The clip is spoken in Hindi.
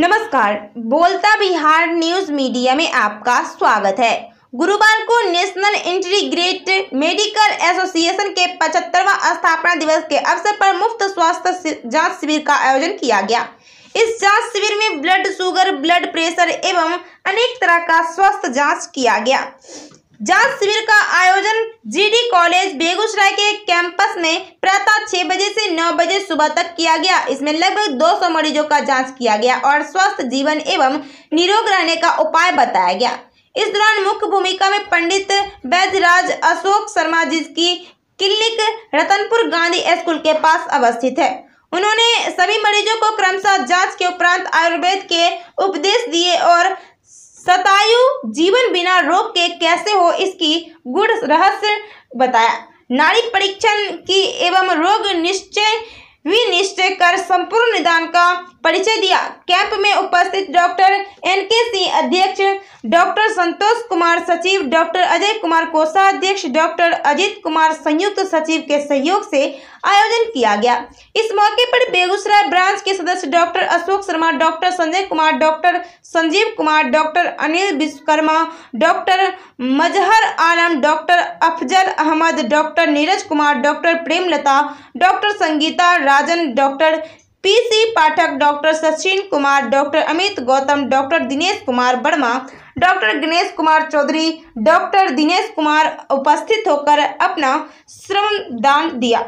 नमस्कार बोलता बिहार न्यूज मीडिया में आपका स्वागत है गुरुवार को नेशनल इंटीग्रेट मेडिकल एसोसिएशन के 75वां स्थापना दिवस के अवसर पर मुफ्त स्वास्थ्य जांच शिविर का आयोजन किया गया इस जांच शिविर में ब्लड शुगर ब्लड प्रेशर एवं अनेक तरह का स्वास्थ्य जांच किया गया जांच शिविर का आयोजन जी कॉलेज बेगूसराय के कैंपस में प्रातः छह बजे से नौ बजे सुबह तक किया गया इसमें लगभग 200 मरीजों का जांच किया गया और स्वस्थ जीवन एवं निरोग रहने का उपाय बताया गया इस दौरान मुख्य भूमिका में पंडित बैजराज अशोक शर्मा जिसकी क्लिनिक रतनपुर गांधी स्कूल के पास अवस्थित है उन्होंने सभी मरीजों को क्रमशः जांच के उपरांत आयुर्वेद के उपदेश दिए और सतायु जीवन बिना रोग के कैसे हो इसकी गुड़ रहस्य बताया नारी परीक्षण की एवं रोग निश्चय विनिश्चय कर संपूर्ण निदान का परिचय दिया कैंप में उपस्थित डॉक्टर एन के सिंह अध्यक्ष डॉक्टर संतोष कुमार सचिव डॉक्टर अजय कुमार कोषाध्यक्ष डॉक्टर अजित कुमार संयुक्त सचिव के सहयोग से आयोजन किया गया इस मौके पर बेगूसराय ब्रांच के सदस्य doctor Ashok Sharma doctor Sanjay Kumar doctor Sanjeev Kumar doctor Anil Vishwakarma doctor Mazhar Alam doctor Afzal Ahmad doctor Neeraj Kumar doctor Premlata doctor Sangeeta Rajan doctor PC Pathak doctor Sachin Kumar doctor Amit Gautam doctor Dinesh Kumar Verma doctor Ganesh Kumar Chaudhary doctor Dinesh Kumar उपस्थित होकर अपना श्रमदान दिया